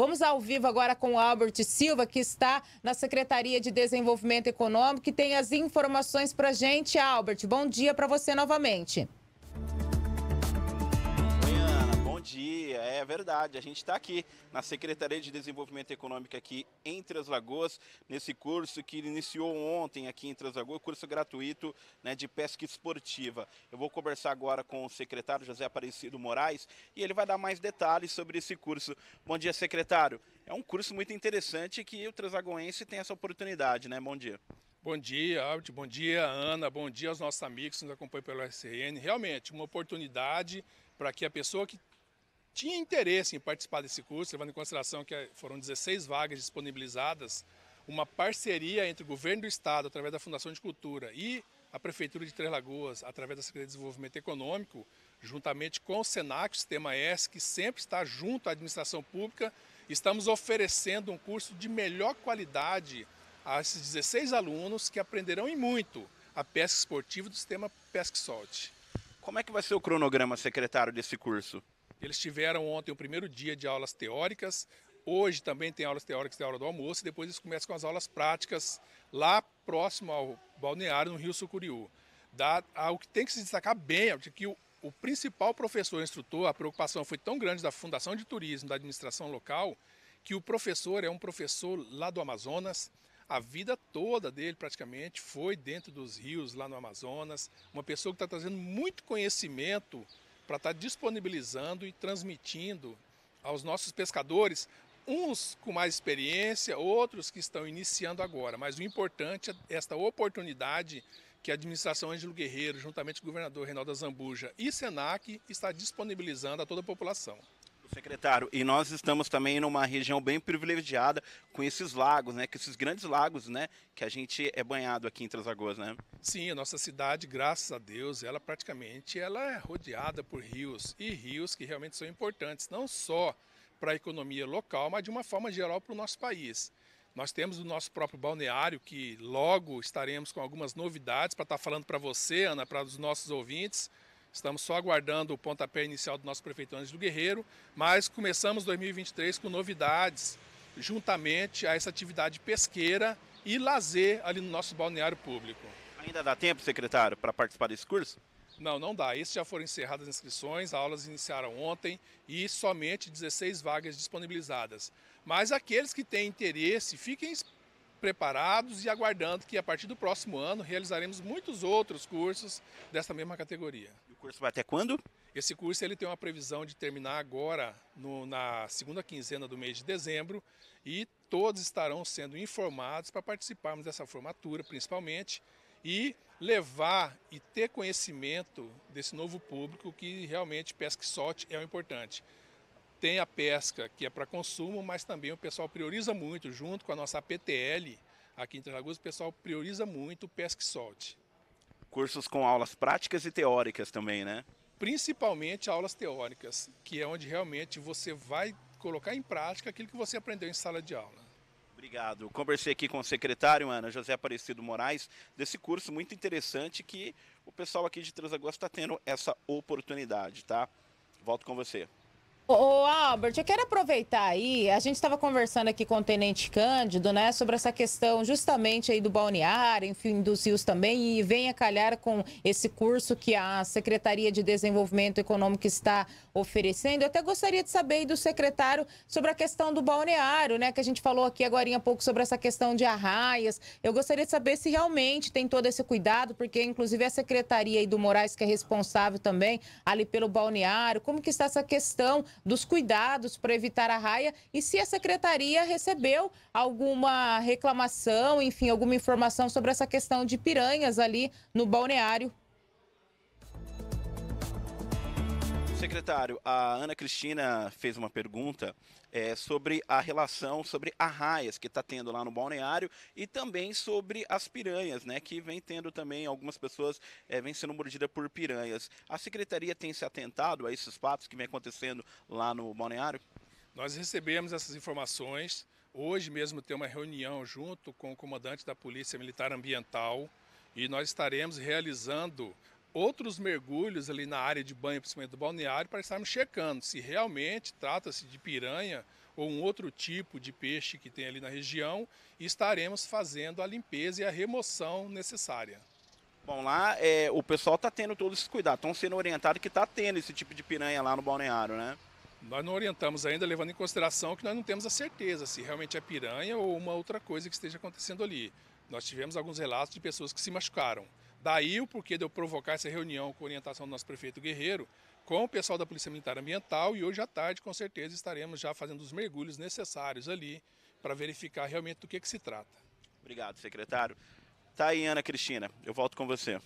Vamos ao vivo agora com o Albert Silva, que está na Secretaria de Desenvolvimento Econômico, que tem as informações para gente. Albert, bom dia para você novamente. É verdade, a gente está aqui na Secretaria de Desenvolvimento Econômico aqui em Três Lagoas, nesse curso que iniciou ontem aqui em Três Lagoas, curso gratuito né, de pesca esportiva. Eu vou conversar agora com o secretário José Aparecido Moraes e ele vai dar mais detalhes sobre esse curso. Bom dia, secretário. É um curso muito interessante que o Treslagoense tem essa oportunidade, né? Bom dia. Bom dia, Albert. Bom dia, Ana. Bom dia aos nossos amigos que nos acompanham pelo RCN. Realmente, uma oportunidade para que a pessoa que tinha interesse em participar desse curso, levando em consideração que eh, foram 16 vagas disponibilizadas, uma parceria entre o governo do estado, através da Fundação de Cultura, e a Prefeitura de Três Lagoas, através da Secretaria de Desenvolvimento Econômico, juntamente com o SENAC, o Sistema S, que sempre está junto à administração pública, estamos oferecendo um curso de melhor qualidade a esses 16 alunos que aprenderão e muito a pesca esportiva do sistema Pesque Solte. Como é que vai ser o cronograma, secretário, desse curso? Eles tiveram ontem o primeiro dia de aulas teóricas, hoje também tem aulas teóricas da aula do almoço, e depois eles começam com as aulas práticas lá próximo ao balneário, no Rio Sucuriú. Dá, ah, o que tem que se destacar bem é que o, o principal professor instrutor, a preocupação foi tão grande da Fundação de Turismo, da administração local, que o professor é um professor lá do Amazonas, a vida toda dele praticamente foi dentro dos rios lá no Amazonas, uma pessoa que está trazendo muito conhecimento para estar tá disponibilizando e transmitindo aos nossos pescadores, uns com mais experiência, outros que estão iniciando agora. Mas o importante é esta oportunidade que a administração Ângelo Guerreiro, juntamente com o governador Reinaldo Zambuja e SENAC, está disponibilizando a toda a população. Secretário, e nós estamos também numa região bem privilegiada com esses lagos, né? Com esses grandes lagos, né? Que a gente é banhado aqui em Três Lagoas, né? Sim, a nossa cidade, graças a Deus, ela praticamente ela é rodeada por rios e rios que realmente são importantes, não só para a economia local, mas de uma forma geral para o nosso país. Nós temos o nosso próprio balneário, que logo estaremos com algumas novidades para estar falando para você, Ana, para os nossos ouvintes. Estamos só aguardando o pontapé inicial do nosso prefeito Anjo do Guerreiro, mas começamos 2023 com novidades, juntamente a essa atividade pesqueira e lazer ali no nosso balneário público. Ainda dá tempo, secretário, para participar desse curso? Não, não dá. Esses já foram encerradas as inscrições, as aulas iniciaram ontem e somente 16 vagas disponibilizadas. Mas aqueles que têm interesse, fiquem preparados e aguardando que a partir do próximo ano realizaremos muitos outros cursos dessa mesma categoria curso vai até quando? Esse curso ele tem uma previsão de terminar agora no, na segunda quinzena do mês de dezembro e todos estarão sendo informados para participarmos dessa formatura, principalmente, e levar e ter conhecimento desse novo público que realmente pesca e solte é o importante. Tem a pesca que é para consumo, mas também o pessoal prioriza muito, junto com a nossa PTL aqui em Interlagos, o pessoal prioriza muito pesca e solte. Cursos com aulas práticas e teóricas também, né? Principalmente aulas teóricas, que é onde realmente você vai colocar em prática aquilo que você aprendeu em sala de aula. Obrigado. Conversei aqui com o secretário, Ana José Aparecido Moraes, desse curso muito interessante que o pessoal aqui de Transagosto está tendo essa oportunidade, tá? Volto com você. Ô, Albert, eu quero aproveitar aí, a gente estava conversando aqui com o Tenente Cândido, né, sobre essa questão justamente aí do balneário, enfim, dos rios também, e vem a calhar com esse curso que a Secretaria de Desenvolvimento Econômico está oferecendo. Eu até gostaria de saber aí do secretário sobre a questão do balneário, né, que a gente falou aqui agora há pouco sobre essa questão de arraias. Eu gostaria de saber se realmente tem todo esse cuidado, porque inclusive a Secretaria aí do Moraes, que é responsável também ali pelo balneário, como que está essa questão dos cuidados para evitar a raia e se a secretaria recebeu alguma reclamação, enfim, alguma informação sobre essa questão de piranhas ali no balneário Secretário, a Ana Cristina fez uma pergunta é, sobre a relação sobre arraias que está tendo lá no balneário e também sobre as piranhas, né? Que vem tendo também algumas pessoas é, vem sendo mordida por piranhas. A secretaria tem se atentado a esses fatos que vem acontecendo lá no balneário? Nós recebemos essas informações. Hoje mesmo tem uma reunião junto com o comandante da Polícia Militar Ambiental e nós estaremos realizando outros mergulhos ali na área de banho, principalmente do balneário, para estarmos checando se realmente trata-se de piranha ou um outro tipo de peixe que tem ali na região e estaremos fazendo a limpeza e a remoção necessária. Bom, lá é, o pessoal está tendo todo esse cuidado, estão sendo orientados que está tendo esse tipo de piranha lá no balneário, né? Nós não orientamos ainda, levando em consideração que nós não temos a certeza se realmente é piranha ou uma outra coisa que esteja acontecendo ali. Nós tivemos alguns relatos de pessoas que se machucaram. Daí o porquê de eu provocar essa reunião com orientação do nosso prefeito Guerreiro, com o pessoal da Polícia Militar Ambiental e hoje à tarde, com certeza, estaremos já fazendo os mergulhos necessários ali para verificar realmente do que, que se trata. Obrigado, secretário. Tá aí, Ana Cristina, eu volto com você.